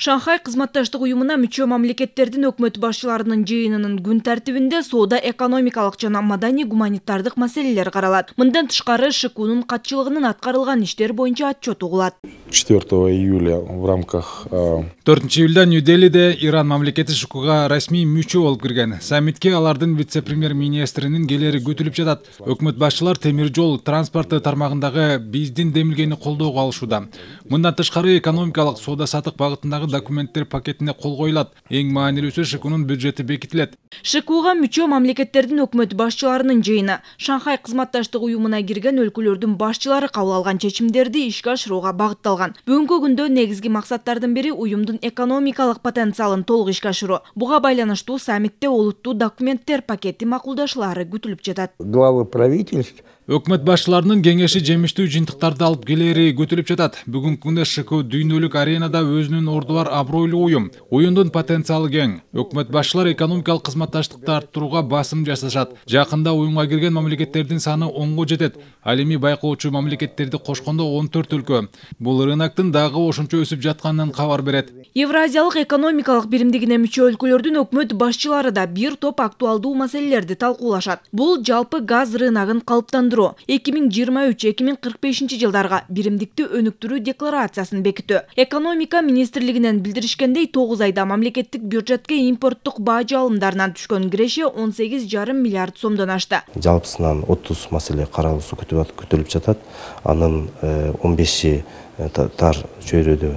Шанхай қызматташтық ұйымына мүше мамлекеттердің өкмөт басшыларының жиынының күн тәртібінде соода экономикалық жана мадани гуманитардық мәселелер қаралады. Мындан тышқары ШКУның қатшылығының атқарылған іштер бойынша отчет угулат. 4 июля в рамках 4 июля Нью-Делиде Иран мамлекети ШКУга расмий мүше болып кірген. Саммитке алардын вице-премьер-министринин келери күтүлүп жатат. Өкмөт башчылар темир жол транспорты тармагындагы биздин демилгени колдоого алышууда. Мындан тышкары экономикалық сода сатық бағытында тармагындагы документтер пакетине кол коюлат эң маанилүүсү шкунун бюджети бекитилет шкуга мүчө мамлекеттердин өкмөт башчыларынын жыйыны шанхай кызматташтык уюмуна кирген өлкөлөрдүн башчылары кабыл алган чечимдерди ишке ашырууга багытталган бүгүнкү күндө негизги максаттардын бири уюмдун экономикалык потенциалын толук ишке ашыруу буга байланыштуу саммитте олуттуу документтер пакети макулдашылары күтүлүп жатат главы правительств өкмөт башчыларынын кеңеши жемиштүү жыйынтыктарды алып келери күтүлүп жатат бүгүнкү күндө шк дүйнөлүк аренада өзүнүн орду бар абройлуу уюм уюмдун потенциалы кең өкмөт башчылар экономикалык кызматташтыкты арттырууга басым жасашат жакында уюмга кирген мамлекеттердин саны онго жетет ал эми байкоочу мамлекеттерди кошкондо он төрт өлкө бул рыноктун дагы ошончо өсүп жатканынан кабар берет евразиялык экономикалык биримдигине мүчө өлкөлөрдүн өкмөт башчылары да бир топ актуалдуу маселелерди талкуулашат бул жалпы газ рыногун калыптандыруу 2023-2045 миң жыйырма үч декларациясын бекитүү экономика министрлигинен билдиришкендей 9 айда мамлекеттик бюджетке импорттук бажы алымдарынан түшкөн киреше 18,5 миллиард сомдон ашты жалпысынан 30 маселе каралуусу күтүлүп жатат анын 15 э, беши э, тар чөйрөдө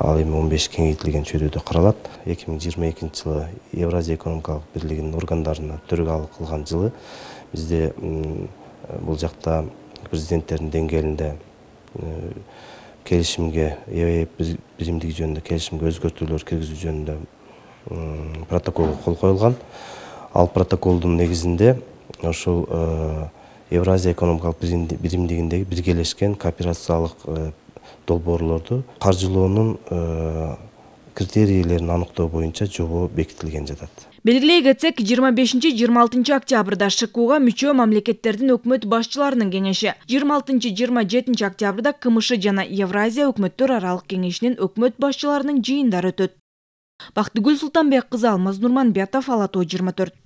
ал эми 15 беш кеңейтилген чөйрөдө каралат эки жылы евразия экономикалык бирлигинин органдарына төрагалык кылган жылы бизде Э, бұл жақта президенттердің деңгейінде э, келісімге бізімдік жөнүндө келісімге өзгөртүүлөр киргизүү жөнүндө протоколго кол коюлган ал протоколдун негизинде ошол э, евразия экономикалык биримдигиндеги биргелешкен кооперациялык долбоорлорду каржылоонун критерийлерин аныктоо бойынша жобо бекітілген жатады белгилей кетсек 25-26 октябрда шкуга мүчө мамлекеттердин өкмөт башчыларынын кеңеши 26-27 октябрда кмш жана евразия өкмөттөр аралык кеңешинин өкмөт башчыларынын жыйындары өтөт бактыгүл султанбек кызы алмаз нурманбетов ала тоо 24